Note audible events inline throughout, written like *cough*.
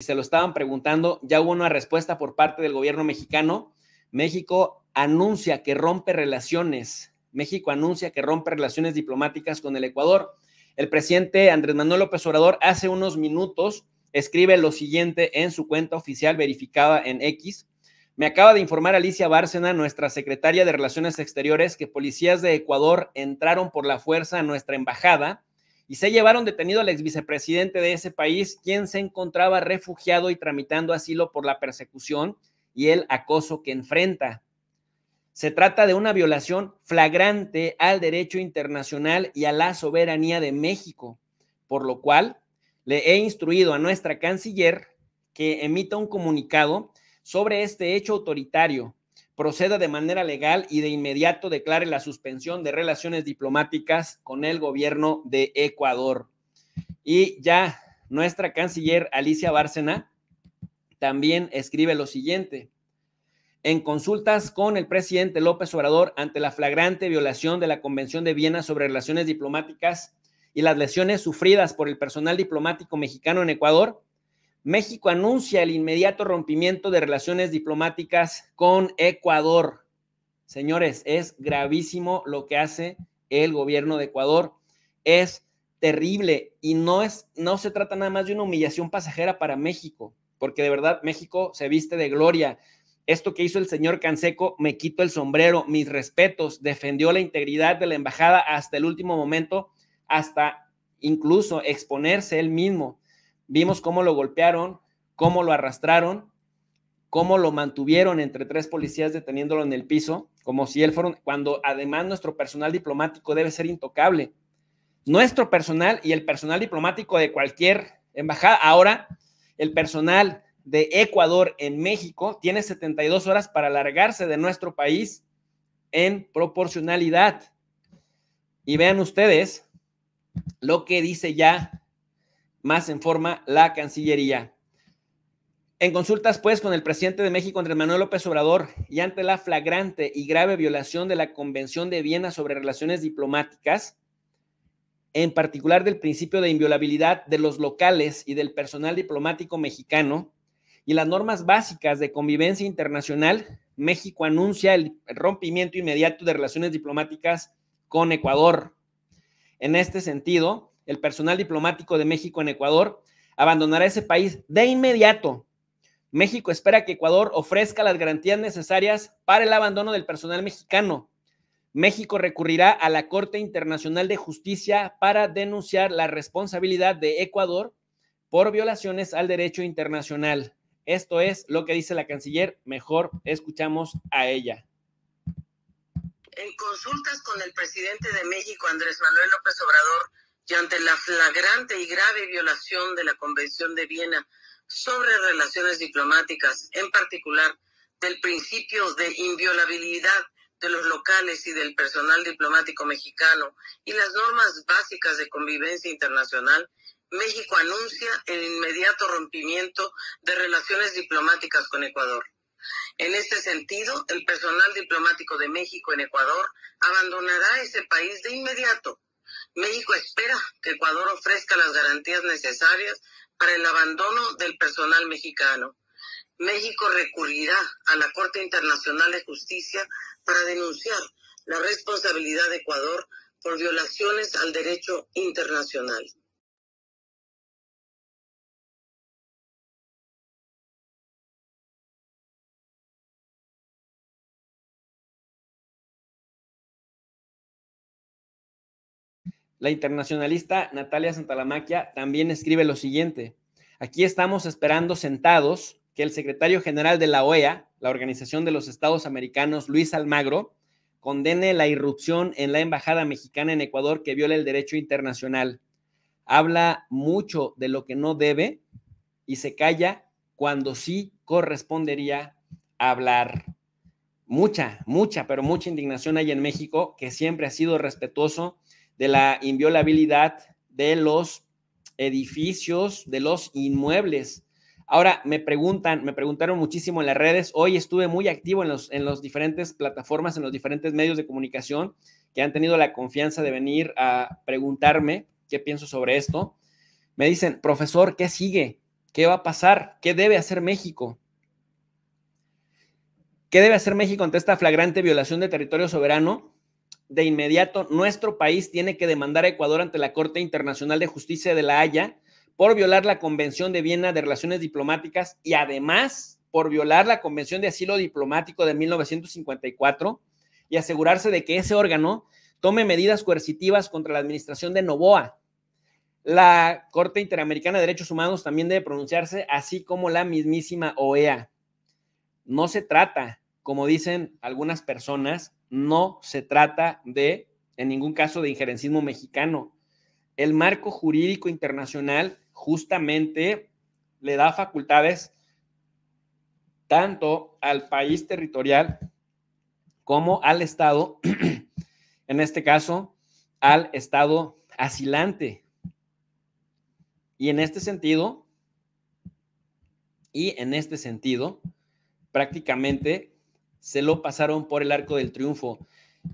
se lo estaban preguntando, ya hubo una respuesta por parte del gobierno mexicano. México anuncia que rompe relaciones. México anuncia que rompe relaciones diplomáticas con el Ecuador. El presidente Andrés Manuel López Obrador hace unos minutos escribe lo siguiente en su cuenta oficial verificada en X. Me acaba de informar Alicia Bárcena, nuestra secretaria de Relaciones Exteriores, que policías de Ecuador entraron por la fuerza a nuestra embajada y se llevaron detenido al ex vicepresidente de ese país, quien se encontraba refugiado y tramitando asilo por la persecución y el acoso que enfrenta. Se trata de una violación flagrante al derecho internacional y a la soberanía de México, por lo cual le he instruido a nuestra canciller que emita un comunicado sobre este hecho autoritario proceda de manera legal y de inmediato declare la suspensión de relaciones diplomáticas con el gobierno de Ecuador. Y ya nuestra canciller Alicia Bárcena también escribe lo siguiente. En consultas con el presidente López Obrador ante la flagrante violación de la Convención de Viena sobre relaciones diplomáticas y las lesiones sufridas por el personal diplomático mexicano en Ecuador, México anuncia el inmediato rompimiento de relaciones diplomáticas con Ecuador. Señores, es gravísimo lo que hace el gobierno de Ecuador. Es terrible y no, es, no se trata nada más de una humillación pasajera para México, porque de verdad México se viste de gloria. Esto que hizo el señor Canseco, me quito el sombrero, mis respetos, defendió la integridad de la embajada hasta el último momento, hasta incluso exponerse él mismo. Vimos cómo lo golpearon, cómo lo arrastraron, cómo lo mantuvieron entre tres policías deteniéndolo en el piso, como si él fuera, cuando además nuestro personal diplomático debe ser intocable. Nuestro personal y el personal diplomático de cualquier embajada, ahora el personal de Ecuador en México tiene 72 horas para largarse de nuestro país en proporcionalidad. Y vean ustedes lo que dice ya más en forma la Cancillería. En consultas, pues, con el presidente de México, Andrés Manuel López Obrador, y ante la flagrante y grave violación de la Convención de Viena sobre Relaciones Diplomáticas, en particular del principio de inviolabilidad de los locales y del personal diplomático mexicano, y las normas básicas de convivencia internacional, México anuncia el rompimiento inmediato de relaciones diplomáticas con Ecuador. En este sentido, el personal diplomático de México en Ecuador abandonará ese país de inmediato. México espera que Ecuador ofrezca las garantías necesarias para el abandono del personal mexicano. México recurrirá a la Corte Internacional de Justicia para denunciar la responsabilidad de Ecuador por violaciones al derecho internacional. Esto es lo que dice la canciller. Mejor escuchamos a ella. En consultas con el presidente de México, Andrés Manuel López Obrador, y ante la flagrante y grave violación de la Convención de Viena sobre relaciones diplomáticas, en particular del principio de inviolabilidad de los locales y del personal diplomático mexicano y las normas básicas de convivencia internacional, México anuncia el inmediato rompimiento de relaciones diplomáticas con Ecuador. En este sentido, el personal diplomático de México en Ecuador abandonará ese país de inmediato México espera que Ecuador ofrezca las garantías necesarias para el abandono del personal mexicano. México recurrirá a la Corte Internacional de Justicia para denunciar la responsabilidad de Ecuador por violaciones al derecho internacional. La internacionalista Natalia Santalamaquia también escribe lo siguiente. Aquí estamos esperando sentados que el secretario general de la OEA, la Organización de los Estados Americanos, Luis Almagro, condene la irrupción en la Embajada Mexicana en Ecuador que viola el derecho internacional. Habla mucho de lo que no debe y se calla cuando sí correspondería hablar. Mucha, mucha, pero mucha indignación hay en México, que siempre ha sido respetuoso de la inviolabilidad de los edificios, de los inmuebles. Ahora me preguntan, me preguntaron muchísimo en las redes. Hoy estuve muy activo en los, en los diferentes plataformas, en los diferentes medios de comunicación que han tenido la confianza de venir a preguntarme qué pienso sobre esto. Me dicen, profesor, ¿qué sigue? ¿Qué va a pasar? ¿Qué debe hacer México? ¿Qué debe hacer México ante esta flagrante violación de territorio soberano? de inmediato, nuestro país tiene que demandar a Ecuador ante la Corte Internacional de Justicia de la Haya por violar la Convención de Viena de Relaciones Diplomáticas y además por violar la Convención de Asilo Diplomático de 1954 y asegurarse de que ese órgano tome medidas coercitivas contra la administración de Novoa. La Corte Interamericana de Derechos Humanos también debe pronunciarse, así como la mismísima OEA. No se trata, como dicen algunas personas, no se trata de, en ningún caso, de injerencismo mexicano. El marco jurídico internacional justamente le da facultades tanto al país territorial como al Estado, *clears throat* en este caso, al Estado asilante. Y en este sentido, y en este sentido, prácticamente se lo pasaron por el arco del triunfo.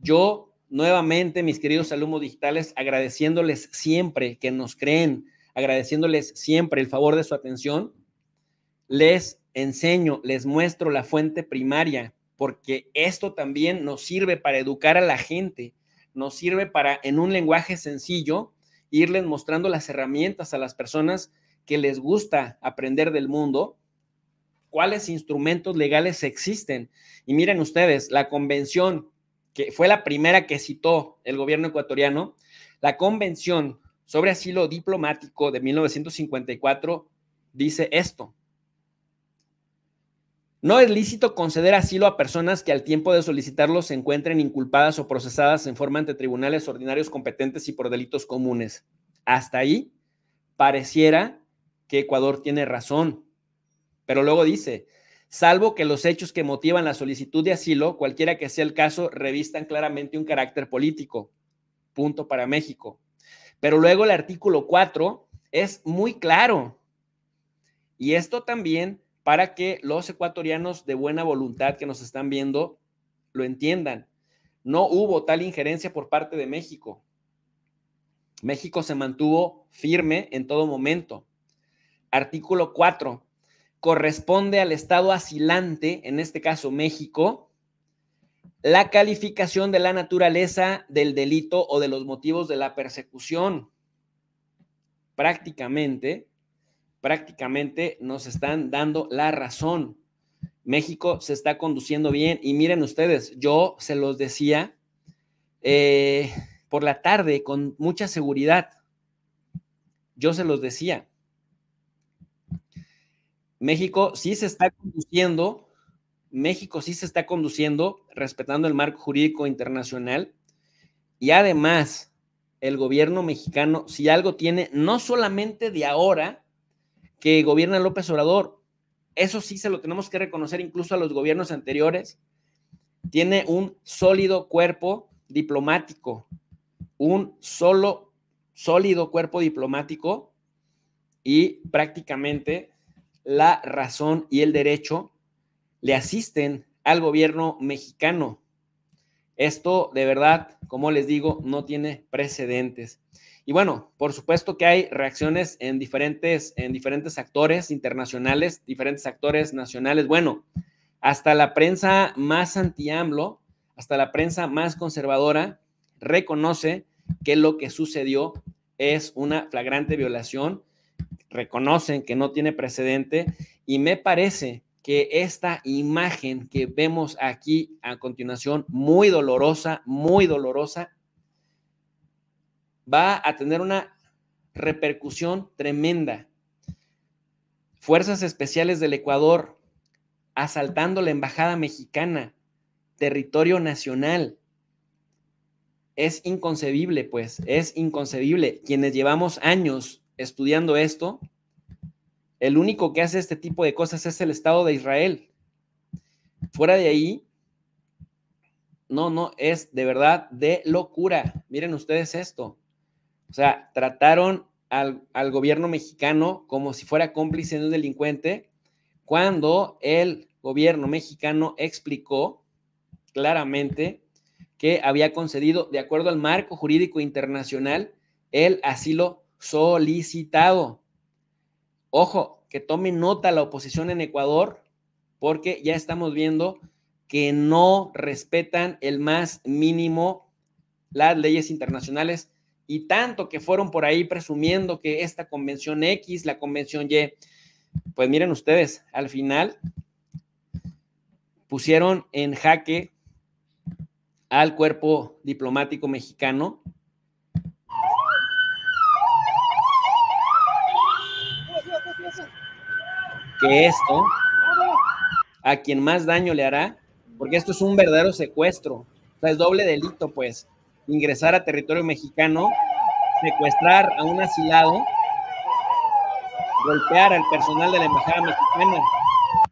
Yo, nuevamente, mis queridos alumnos digitales, agradeciéndoles siempre que nos creen, agradeciéndoles siempre el favor de su atención, les enseño, les muestro la fuente primaria, porque esto también nos sirve para educar a la gente, nos sirve para, en un lenguaje sencillo, irles mostrando las herramientas a las personas que les gusta aprender del mundo cuáles instrumentos legales existen. Y miren ustedes, la convención, que fue la primera que citó el gobierno ecuatoriano, la convención sobre asilo diplomático de 1954 dice esto. No es lícito conceder asilo a personas que al tiempo de solicitarlo se encuentren inculpadas o procesadas en forma ante tribunales ordinarios competentes y por delitos comunes. Hasta ahí pareciera que Ecuador tiene razón. Pero luego dice, salvo que los hechos que motivan la solicitud de asilo, cualquiera que sea el caso, revistan claramente un carácter político. Punto para México. Pero luego el artículo 4 es muy claro. Y esto también para que los ecuatorianos de buena voluntad que nos están viendo lo entiendan. No hubo tal injerencia por parte de México. México se mantuvo firme en todo momento. Artículo 4 corresponde al Estado asilante, en este caso México, la calificación de la naturaleza del delito o de los motivos de la persecución. Prácticamente, prácticamente nos están dando la razón. México se está conduciendo bien y miren ustedes, yo se los decía eh, por la tarde con mucha seguridad, yo se los decía, México sí se está conduciendo, México sí se está conduciendo respetando el marco jurídico internacional y además el gobierno mexicano, si algo tiene, no solamente de ahora que gobierna López Obrador, eso sí se lo tenemos que reconocer incluso a los gobiernos anteriores, tiene un sólido cuerpo diplomático, un solo sólido cuerpo diplomático y prácticamente la razón y el derecho le asisten al gobierno mexicano. Esto de verdad, como les digo, no tiene precedentes. Y bueno, por supuesto que hay reacciones en diferentes, en diferentes actores internacionales, diferentes actores nacionales. Bueno, hasta la prensa más anti hasta la prensa más conservadora, reconoce que lo que sucedió es una flagrante violación reconocen que no tiene precedente y me parece que esta imagen que vemos aquí a continuación, muy dolorosa, muy dolorosa, va a tener una repercusión tremenda. Fuerzas especiales del Ecuador asaltando la Embajada Mexicana, territorio nacional. Es inconcebible, pues, es inconcebible. Quienes llevamos años estudiando esto, el único que hace este tipo de cosas es el Estado de Israel. Fuera de ahí, no, no, es de verdad de locura. Miren ustedes esto. O sea, trataron al, al gobierno mexicano como si fuera cómplice de un delincuente cuando el gobierno mexicano explicó claramente que había concedido, de acuerdo al marco jurídico internacional, el asilo solicitado. Ojo, que tome nota la oposición en Ecuador, porque ya estamos viendo que no respetan el más mínimo las leyes internacionales y tanto que fueron por ahí presumiendo que esta convención X, la convención Y, pues miren ustedes, al final pusieron en jaque al cuerpo diplomático mexicano que esto a quien más daño le hará, porque esto es un verdadero secuestro, o sea, es doble delito, pues, ingresar a territorio mexicano, secuestrar a un asilado, golpear al personal de la Embajada Mexicana,